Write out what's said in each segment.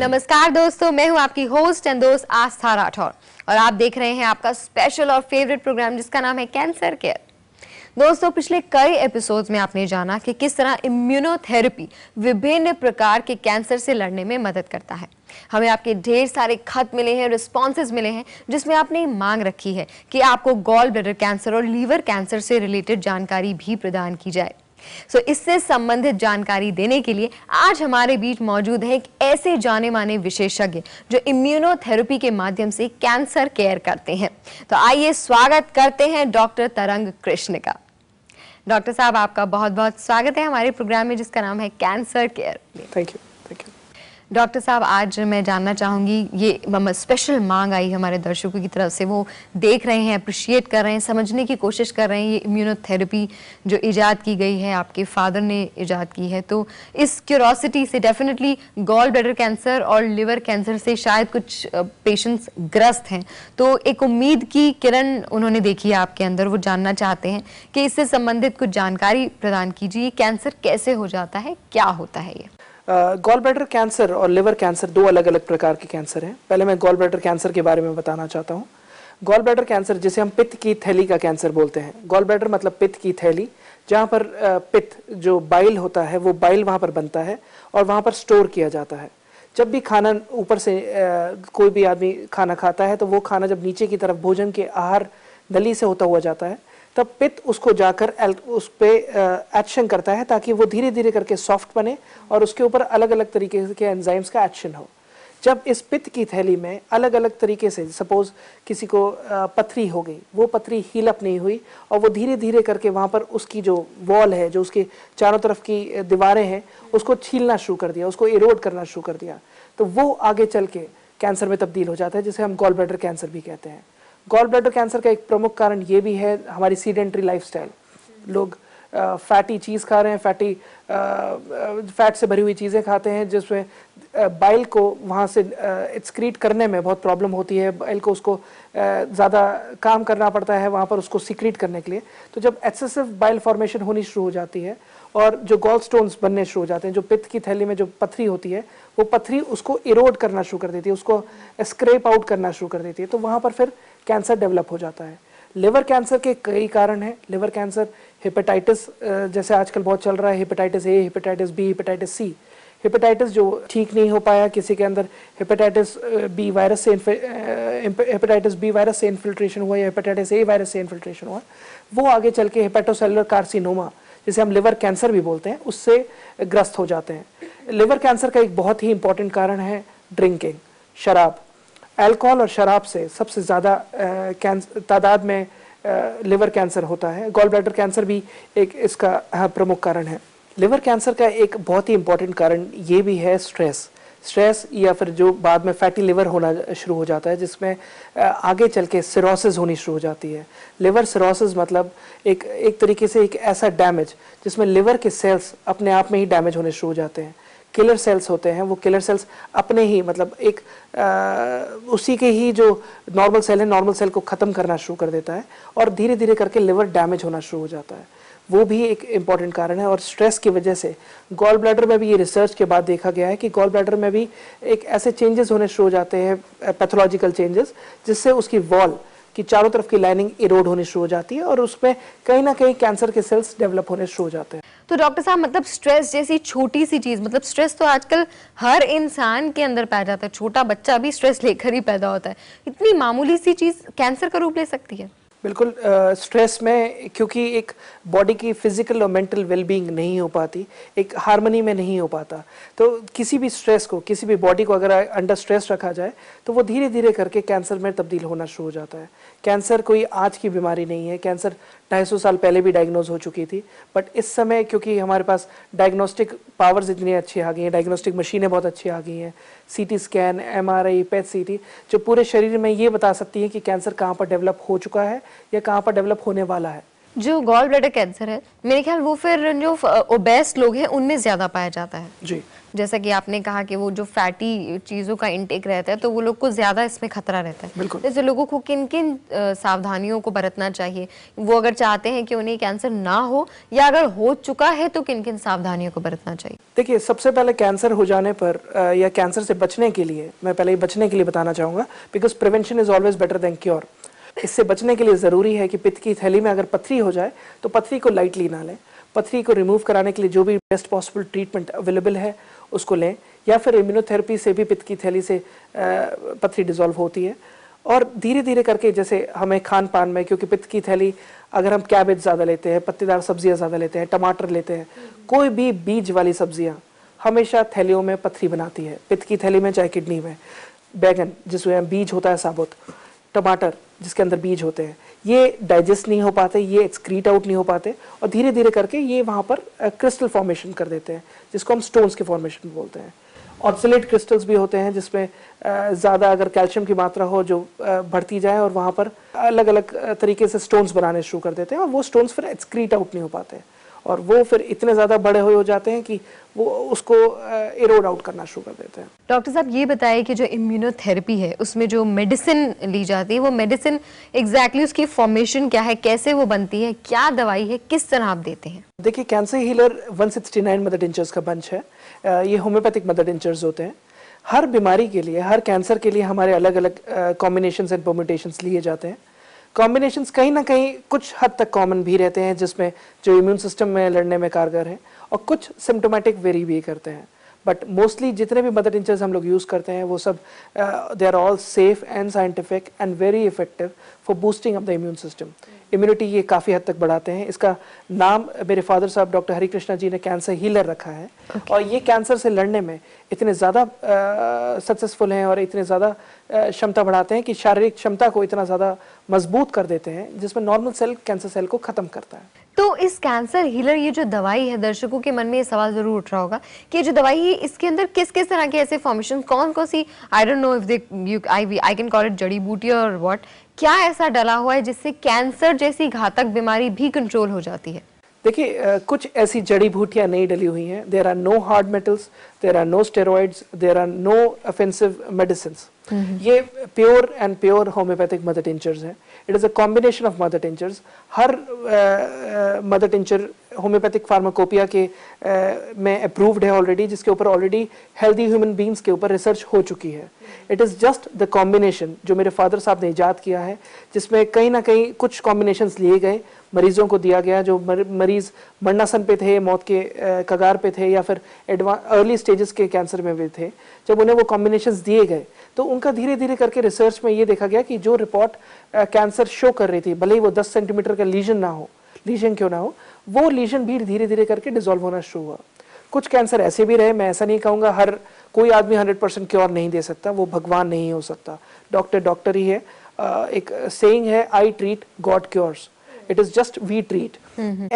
नमस्कार दोस्तों मैं हूं आपकी होस्ट एंड दोस्त आस्था राठौर और आप देख रहे हैं आपका स्पेशल और फेवरेट प्रोग्राम जिसका नाम है कैंसर केयर दोस्तों पिछले कई एपिसोड्स में आपने जाना कि किस तरह इम्यूनोथेरेपी विभिन्न प्रकार के कैंसर से लड़ने में मदद करता है हमें आपके ढेर सारे खत मिले हैं रिस्पॉन्सेज मिले हैं जिसमें आपने मांग रखी है कि आपको गॉल ब्लडर कैंसर और लीवर कैंसर से रिलेटेड जानकारी भी प्रदान की जाए सो so, इससे संबंधित जानकारी देने के लिए आज हमारे बीच मौजूद है एक ऐसे जाने माने विशेषज्ञ जो इम्यूनोथेरेपी के माध्यम से कैंसर केयर करते हैं तो आइए स्वागत करते हैं डॉक्टर तरंग कृष्ण का डॉक्टर साहब आपका बहुत बहुत स्वागत है हमारे प्रोग्राम में जिसका नाम है cancer care thank you doctor साहब आज मैं जानना चाहूँगी ये स्पेशल मांग आई हमारे दर्शकों की तरफ से वो देख रहे हैं अप्रिशिएट कर रहे हैं समझने की कोशिश कर रहे हैं ये इम्यूनोथेरेपी जो ईजाद की गई है आपके फादर ने ईजाद की है तो इस क्यूरोसिटी से डेफिनेटली गॉल ब्लडर कैंसर और लिवर कैंसर से शायद कुछ पेशेंट्स ग्रस्त हैं तो एक उम्मीद की किरण उन्होंने देखी है आपके अंदर वो जानना चाहते हैं कि इससे संबंधित कुछ जानकारी प्रदान कीजिए कैंसर कैसे हो जाता है क्या होता है ये गॉल ब्लैडर कैंसर और लिवर कैंसर दो अलग अलग प्रकार के कैंसर हैं पहले मैं गॉल ब्लैडर कैंसर के बारे में बताना चाहता हूँ गॉल ब्लैडर कैंसर जिसे हम पित्त की थैली का कैंसर बोलते हैं गॉल ब्लैडर मतलब पित्त की थैली जहाँ पर पित्त जो बाइल होता है वो बाइल वहाँ पर बनता है और वहाँ पर स्टोर किया जाता है जब भी खाना ऊपर से कोई भी आदमी खाना खाता है तो वो खाना जब नीचे की तरफ भोजन के आहार नली से होता हुआ जाता है तब पित्त उसको जाकर उस पर एक्शन करता है ताकि वो धीरे धीरे करके सॉफ्ट बने और उसके ऊपर अलग अलग तरीके के एंजाइम्स का एक्शन हो जब इस पित्त की थैली में अलग अलग तरीके से सपोज किसी को पथरी हो गई वो पथरी हील अप नहीं हुई और वो धीरे धीरे करके वहाँ पर उसकी जो वॉल है जो उसके चारों तरफ की दीवारें हैं उसको छीलना शुरू कर दिया उसको इरोड करना शुरू कर दिया तो वो आगे चल के कैंसर में तब्दील हो जाता है जिसे हम गॉल ब्लैडर कैंसर भी कहते हैं गॉल ब्लैडर कैंसर का एक प्रमुख कारण ये भी है हमारी सीडेंट्री लाइफस्टाइल लोग फैटी चीज़ खा रहे हैं फैटी फैट से भरी हुई चीज़ें खाते हैं जिसमें बाइल को वहाँ से एक्सक्रीट करने में बहुत प्रॉब्लम होती है बाइल को उसको ज़्यादा काम करना पड़ता है वहाँ पर उसको सिक्रीट करने के लिए तो जब एक्सेसिव बाइल फॉर्मेशन होनी शुरू हो जाती है और जो गोल स्टोन्स बनने शुरू हो जाते हैं जो पित्त की थैली में जो पथरी होती है वो पथरी उसको इरोड करना शुरू कर देती है उसको स्क्रेप आउट करना शुरू कर देती है तो वहाँ पर फिर कैंसर डेवलप हो जाता है लिवर कैंसर के कई कारण हैं लिवर कैंसर हेपेटाइटिस जैसे आजकल बहुत चल रहा है hepatitis A hepatitis B hepatitis C hepatitis जो ठीक नहीं हो पाया किसी के अंदर हेपेटाइटिस बी वायरस से हेपेटाइटिस बी वायरस से इन्फिल्ट्रेशन हुआ या हेपेटाइटिस ए वायरस से इन्फिल्ट्रेशन हुआ वो आगे चल के हेपेटोसेलुलर कार्सिनोमा जिसे हम लिवर कैंसर भी बोलते हैं उससे ग्रस्त हो जाते हैं लिवर कैंसर का एक बहुत ही इंपॉर्टेंट कारण है ड्रिंकिंग शराब अल्कोहल और शराब से सबसे ज़्यादा तादाद में लिवर कैंसर होता है गोल ब्लैडर कैंसर भी एक इसका प्रमुख कारण है लिवर कैंसर का एक बहुत ही इंपॉर्टेंट कारण ये भी है स्ट्रेस स्ट्रेस या फिर जो बाद में फैटी लिवर होना शुरू हो जाता है जिसमें आगे चल के सिरोसिस होनी शुरू हो जाती है लिवर सिरोसिस मतलब एक एक तरीके से एक ऐसा डैमेज जिसमें लिवर के सेल्स अपने आप में ही डैमेज होने शुरू हो जाते हैं किलर सेल्स होते हैं वो किलर सेल्स अपने ही मतलब एक आ, उसी के ही जो नॉर्मल सेल है नॉर्मल सेल को ख़त्म करना शुरू कर देता है और धीरे धीरे करके लिवर डैमेज होना शुरू हो जाता है वो भी एक इम्पॉर्टेंट कारण है और स्ट्रेस की वजह से गॉल ब्लैडर में भी ये रिसर्च के बाद देखा गया है कि गॉल ब्लैडर में भी एक ऐसे चेंजेस होने शुरू हो जाते हैं पैथोलॉजिकल चेंजेस जिससे उसकी वॉल कि चारों तरफ की लाइनिंग इरोड होनी शुरू हो जाती है और उसमें कहीं ना कहीं कैंसर के सेल्स डेवलप होने शुरू हो जाते हैं तो डॉक्टर साहब मतलब स्ट्रेस जैसी छोटी सी चीज मतलब स्ट्रेस तो आजकल हर इंसान के अंदर पाया जाता है छोटा बच्चा भी स्ट्रेस लेकर ही पैदा होता है इतनी मामूली सी चीज कैंसर का रूप ले सकती है बिल्कुल स्ट्रेस में क्योंकि एक बॉडी की फिजिकल और मेंटल वेलबींग नहीं हो पाती एक हारमोनी में नहीं हो पाता तो किसी भी स्ट्रेस को किसी भी बॉडी को अगर अंडर स्ट्रेस रखा जाए तो वो धीरे धीरे करके कैंसर में तब्दील होना शुरू हो जाता है कैंसर कोई आज की बीमारी नहीं है कैंसर ढाई सौ साल पहले भी डायग्नोज हो चुकी थी बट इस समय क्योंकि हमारे पास डायग्नोस्टिक पावर्स इतनी अच्छी आ गई हैं डायग्नोस्टिक मशीनें बहुत अच्छी आ गई हैं सीटी स्कैन एमआरआई पेट सीटी जो पूरे शरीर में ये बता सकती हैं कि कैंसर कहाँ पर डेवलप हो चुका है या कहाँ पर डेवलप होने वाला है जो गॉल ब्लडर कैंसर है मेरे ख्याल वो फिर जो ओबेस लोग हैं उनमें ज़्यादा पाया जाता है जी जैसा कि आपने कहा कि वो जो फैटी चीज़ों का इंटेक रहता है तो वो लोग को ज़्यादा इसमें खतरा रहता है जैसे लोगों को किन किन सावधानियों को बरतना चाहिए वो अगर चाहते हैं कि उन्हें कैंसर ना हो या अगर हो चुका है तो किन किन सावधानियों को बरतना चाहिए देखिए सबसे पहले कैंसर हो जाने पर या कैंसर से बचने के लिए मैं पहले बचने के लिए बताना चाहूंगा because prevention is always better than cure इससे बचने के लिए ज़रूरी है कि पित्त की थैली में अगर पथरी हो जाए तो पथरी को लाइटली ना लें पथरी को रिमूव कराने के लिए जो भी बेस्ट पॉसिबल ट्रीटमेंट अवेलेबल है उसको लें या फिर इम्यूनोथेरेपी से भी पित्त की थैली से पथरी डिज़ोल्व होती है और धीरे धीरे करके जैसे हमें खान पान में क्योंकि पित्त की थैली अगर हम कैबेज ज़्यादा लेते हैं पत्तेदार सब्जियाँ ज़्यादा लेते हैं टमाटर लेते हैं कोई भी बीज वाली सब्जियाँ हमेशा थैलियों में पथरी बनाती है पित्त की थैली में चाहे किडनी में बैगन जिसमें बीज होता है साबुत टमाटर जिसके अंदर बीज होते हैं ये डाइजेस्ट नहीं हो पाते ये एक्सक्रीट आउट नहीं हो पाते और धीरे धीरे करके ये वहाँ पर क्रिस्टल फॉर्मेशन कर देते हैं जिसको हम स्टोन्स के फॉर्मेशन बोलते हैं ऑक्सलेट क्रिस्टल्स भी होते हैं जिसमें ज़्यादा अगर कैल्शियम की मात्रा हो जो बढ़ती जाए और वहाँ पर अलग अलग तरीके से स्टोन्स बनाने शुरू कर देते हैं और वो स्टोन्स फिर एक्सक्रीट आउट नहीं हो पाते हैं और वो फिर इतने ज़्यादा बड़े हुए हो जाते हैं कि वो उसको एरोड आउट करना शुरू कर देते हैं डॉक्टर साहब ये बताएं कि जो इम्यूनोथेरेपी है उसमें जो मेडिसिन ली जाती है वो मेडिसिन एग्जैक्टली exactly उसकी फॉर्मेशन क्या है कैसे वो बनती है क्या दवाई है किस तरह आप देते हैं देखिए कैंसर हीलर 169 मदर डिंचर्स का बंच है ये होम्योपैथिक मदर डिंचर्स होते हैं हर बीमारी के लिए हर कैंसर के लिए हमारे अलग अलग कॉम्बिनेशन एंड पोमिटेशन लिए जाते हैं कॉम्बिनेशन कहीं ना कहीं कुछ हद तक कॉमन भी रहते हैं जिसमें जो इम्यून सिस्टम में लड़ने में कारगर है और कुछ सिम्टोमेटिक वेरी भी करते हैं बट मोस्टली जितने भी मदर टिंचर्स हम लोग यूज़ करते हैं वो सब they are all safe and scientific and very effective for boosting of the immune system immunity ये काफ़ी हद तक बढ़ाते हैं इसका नाम मेरे फादर साहब डॉक्टर हरी कृष्णा जी ने कैंसर हीलर रखा है okay. और ये कैंसर से लड़ने में इतने ज़्यादा सक्सेसफुल हैं और इतने ज़्यादा क्षमता बढ़ाते हैं कि शारीरिक क्षमता को इतना ज़्यादा मजबूत कर देते हैं जिसमें नॉर्मल सेल कैंसर सेल को ख़त्म करता है तो इस कैंसर हीलर ये जो दवाई है दर्शकों के मन में ये सवाल जरूर उठ रहा होगा कि ये जो दवाई है इसके अंदर किस किस तरह के ऐसे फॉर्मेशन कौन कौन सी I don't know if they I I can call it जड़ी बूटी और व्हाट क्या ऐसा डला हुआ है जिससे कैंसर जैसी घातक बीमारी भी कंट्रोल हो जाती है देखिए uh, कुछ ऐसी जड़ी बूटियां नहीं डली हुई हैं there are no hard metals there are no steroids there are no offensive medicine ये pure and pure homeopathic mother tinctures हैं it is a combination of mother tinctures हर मदर टिंचर होम्योपैथिक फार्माकोपिया के में approved है already जिसके ऊपर already healthy human beings के ऊपर रिसर्च हो चुकी है it is just the combination जो मेरे फादर साहब ने ईजाद किया है जिसमें कहीं ना कहीं कुछ कॉम्बिनेशन लिए गए मरीजों को दिया गया जो मर, मरीज मरनासन पे थे मौत के आ, कगार पे थे या फिर एडवा अर्ली स्टेजेस के कैंसर में भी थे जब उन्हें वो कॉम्बिनेशन दिए गए तो उनका धीरे धीरे करके रिसर्च में ये देखा गया कि जो रिपोर्ट कैंसर शो कर रही थी भले ही वो दस सेंटीमीटर का लीजन ना हो लीजन क्यों ना हो वो लीजन भी धीरे धीरे करके डिजोल्व होना शुरू हुआ कुछ कैंसर ऐसे भी रहे मैं ऐसा नहीं कहूँगा हर कोई आदमी हंड्रेड परसेंट क्योर नहीं दे सकता वो भगवान नहीं हो सकता डॉक्टर डॉक्टर ही है एक सेइंग है I treat God cures it is just we treat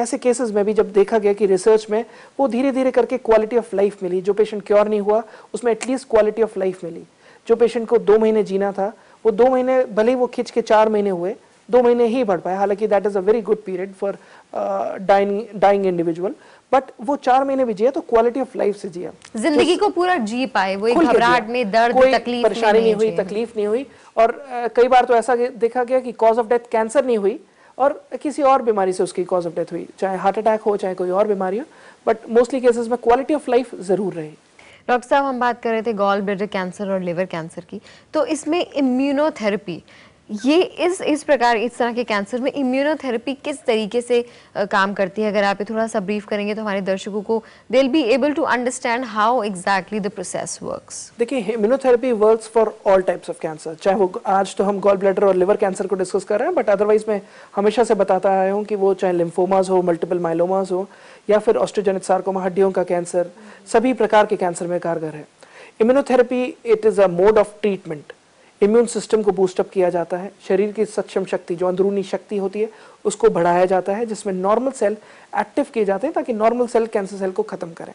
ऐसे केसेस में भी जब देखा गया कि रिसर्च में वो धीरे धीरे करके क्वालिटी ऑफ लाइफ मिली जो पेशेंट क्योर नहीं हुआ उसमें एटलीस्ट क्वालिटी ऑफ लाइफ मिली जो पेशेंट को दो महीने जीना था वो दो महीने भले ही वो खिंच के चार महीने हुए दो महीने ही बढ़ पाए हालांकि that is a very good period for dying individual but वो चार महीने भी जिए तो क्वालिटी ऑफ लाइफ से जिए जिंदगी तो को पूरा जी पाए वो घबराहट में दर्द कोई तकलीफ परेशानी नहीं हुई तकलीफ नहीं हुई और uh, कई बार तो ऐसा देखा गया कि कॉज ऑफ डेथ कैंसर नहीं हुई और किसी और बीमारी से उसकी कॉज ऑफ डेथ हुई चाहे हार्ट अटैक हो चाहे कोई और बीमारी हो बट मोस्टली केसेस में क्वालिटी ऑफ लाइफ जरूर रही डॉक्टर साहब हम बात कर रहे थे गॉल ब्लेडर कैंसर और लिवर कैंसर की तो इसमें इम्यूनोथेरेपी ये इस इस प्रकार इस तरह के कैंसर में इम्यूनोथेरेपी किस तरीके से काम करती है अगर आप ये थोड़ा सा ब्रीफ करेंगे तो हमारे दर्शकों को they be able to understand how exactly the process works देखिए immunotherapy works for all types of cancer चाहे वो आज तो हम गोल ब्लडर और लिवर कैंसर को डिस्कस कर रहे हैं बट अदरवाइज मैं हमेशा से बताता आया हूँ कि वो चाहे लिम्फोमाज हो मल्टीपल माइलोमाज हो या फिर ऑस्ट्रोजेनिक सार्कोमा हड्डियों का कैंसर सभी प्रकार के कैंसर में कारगर है immunotherapy it is a mode of treatment immune system को बूस्टअप किया जाता है शरीर की सक्षम शक्ति जो अंदरूनी शक्ति होती है उसको बढ़ाया जाता है जिसमें नॉर्मल सेल एक्टिव किए जाते हैं ताकि नॉर्मल सेल कैंसर सेल को ख़त्म करें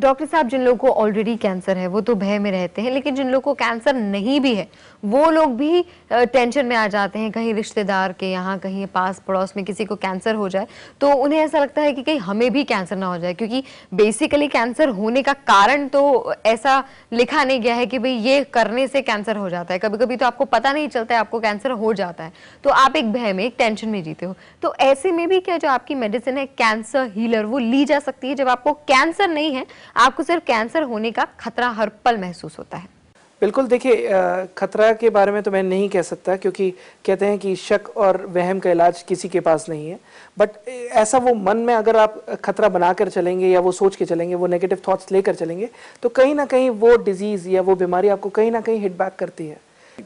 डॉक्टर साहब जिन लोगों को ऑलरेडी कैंसर है वो तो भय में रहते हैं लेकिन जिन लोगों को कैंसर नहीं भी है वो लोग भी टेंशन में आ जाते हैं कहीं रिश्तेदार के यहाँ कहीं पास पड़ोस में किसी को कैंसर हो जाए तो उन्हें ऐसा लगता है कि कहीं हमें भी कैंसर ना हो जाए क्योंकि बेसिकली कैंसर होने का कारण तो ऐसा लिखा नहीं गया है कि भाई ये करने से कैंसर हो जाता है कभी कभी तो आपको पता नहीं चलता है आपको कैंसर हो जाता है तो आप एक भय में एक टेंशन में जीते हो तो ऐसे में भी क्या जो आपकी मेडिसिन है कैंसर हीलर वो ली जा सकती है जब आपको कैंसर नहीं है आपको सिर्फ कैंसर होने का खतरा हर पल महसूस होता है बिल्कुल देखिए खतरा के बारे में तो मैं नहीं कह सकता क्योंकि कहते हैं कि शक और वहम का इलाज किसी के पास नहीं है बट ऐसा वो मन में अगर आप खतरा बनाकर चलेंगे या वो सोच के चलेंगे वो नेगेटिव थॉट्स लेकर चलेंगे तो कहीं ना कहीं वो डिजीज़ या वो बीमारी आपको कहीं ना कहीं हिट बैक करती है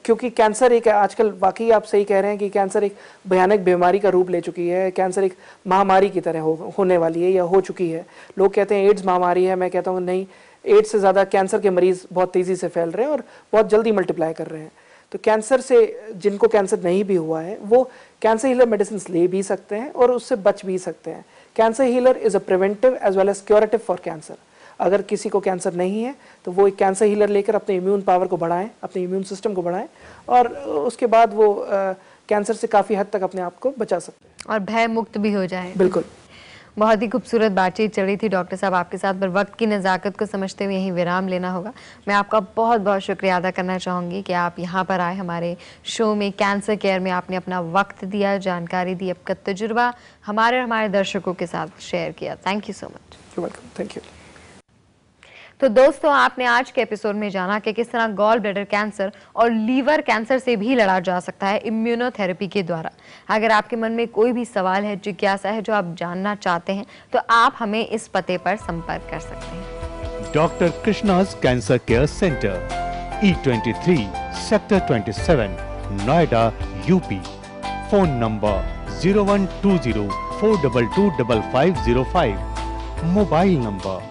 क्योंकि कैंसर एक आजकल वाकई आप सही कह रहे हैं कि कैंसर एक भयानक बीमारी का रूप ले चुकी है कैंसर एक महामारी की तरह हो, होने वाली है या हो चुकी है लोग कहते हैं एड्स महामारी है मैं कहता हूँ नहीं एड्स से ज़्यादा कैंसर के मरीज़ बहुत तेज़ी से फैल रहे हैं और बहुत जल्दी मल्टीप्लाई कर रहे हैं तो कैंसर से जिनको कैंसर नहीं भी हुआ है वो कैंसर हीलर मेडिसिन ले भी सकते हैं और उससे बच भी सकते हैं cancer healer is a preventive as well as curative for cancer अगर किसी को कैंसर नहीं है तो वो एक कैंसर हीलर लेकर अपने इम्यून पावर को बढ़ाएं अपने इम्यून सिस्टम को बढ़ाएं और उसके बाद वो कैंसर से काफ़ी हद तक अपने आप को बचा सकते हैं और भय मुक्त भी हो जाए बिल्कुल बहुत ही खूबसूरत बातचीत रही थी डॉक्टर साहब आपके साथ पर वक्त की नज़ाकत को समझते हुए यहीं विराम लेना होगा मैं आपका बहुत बहुत शुक्रिया अदा करना चाहूँगी कि आप यहाँ पर आए हमारे शो में कैंसर केयर में आपने अपना वक्त दिया जानकारी दी आपका तजुर्बा हमारे और हमारे दर्शकों के साथ शेयर किया thank you so much welcome thank you तो दोस्तों आपने आज के एपिसोड में जाना कि किस तरह गॉल ब्लेडर कैंसर और लीवर कैंसर से भी लड़ा जा सकता है इम्यूनोथेरेपी के द्वारा अगर आपके मन में कोई भी सवाल है जिज्ञासा है जो आप जानना चाहते हैं तो आप हमें इस पते पर संपर्क कर सकते हैं doctor Krishna's cancer care centre E twenty three sector twenty seven Noida UP phone number zero one two zero four double two double five zero five mobile number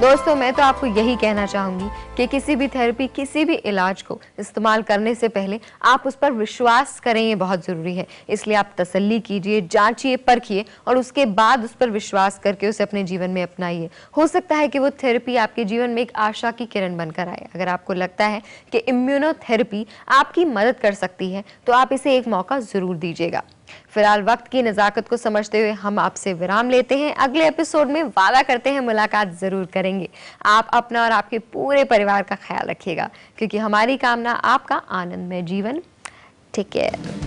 दोस्तों मैं तो आपको यही कहना चाहूँगी कि किसी भी थेरेपी किसी भी इलाज को इस्तेमाल करने से पहले आप उस पर विश्वास करें ये बहुत ज़रूरी है इसलिए आप तसल्ली कीजिए जांचिए परखिए और उसके बाद उस पर विश्वास करके उसे अपने जीवन में अपनाइए हो सकता है कि वो थेरेपी आपके जीवन में एक आशा की किरण बनकर आए अगर आपको लगता है कि इम्यूनोथेरेपी आपकी मदद कर सकती है तो आप इसे एक मौका ज़रूर दीजिएगा फिलहाल वक्त की नज़ाकत को समझते हुए हम आपसे विराम लेते हैं अगले एपिसोड में वादा करते हैं मुलाकात ज़रूर करेंगे आप अपना और आपके पूरे परिवार का ख्याल रखिएगा क्योंकि हमारी कामना आपका आनंदमय जीवन ठीक है